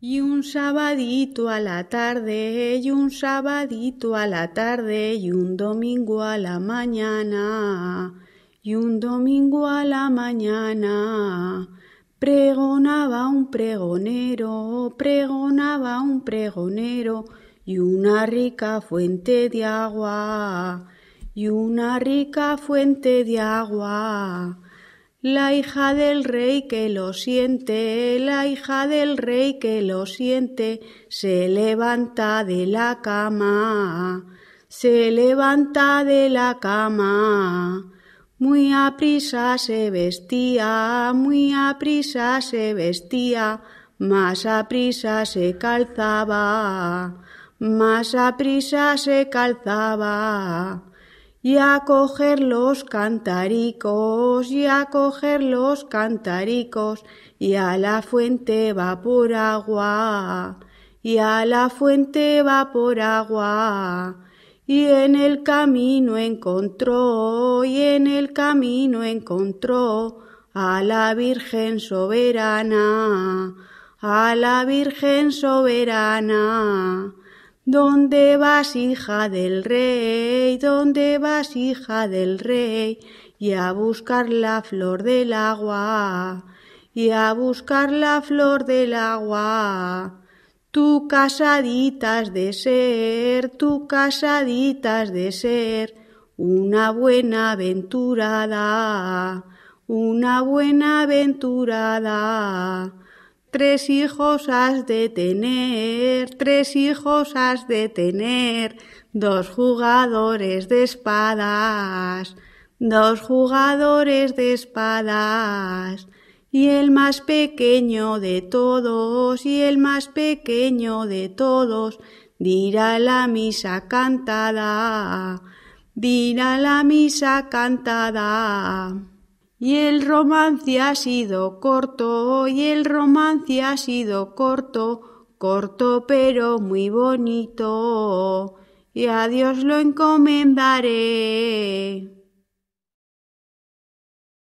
Y un sabadito a la tarde, y un sabadito a la tarde, y un domingo a la mañana, y un domingo a la mañana. Pregonaba un pregonero, pregonaba un pregonero, y una rica fuente de agua, y una rica fuente de agua. La hija del rey que lo siente, la hija del rey que lo siente, se levanta de la cama, se levanta de la cama. Muy aprisa se vestía, muy aprisa se vestía, más aprisa se calzaba, más aprisa se calzaba y a coger los cantaricos, y a coger los cantaricos, y a la fuente va por agua, y a la fuente va por agua. Y en el camino encontró, y en el camino encontró a la Virgen soberana, a la Virgen soberana. ¿Dónde vas, hija del rey? ¿Dónde vas, hija del rey? Y a buscar la flor del agua, y a buscar la flor del agua. Tú casaditas de ser, tú casaditas de ser, una buena aventurada, una buena aventurada. Tres hijos has de tener, tres hijos has de tener, dos jugadores de espadas, dos jugadores de espadas, y el más pequeño de todos, y el más pequeño de todos, dirá la misa cantada, dirá la misa cantada. Y el romance ha sido corto, y el romance ha sido corto, corto pero muy bonito, y a Dios lo encomendaré.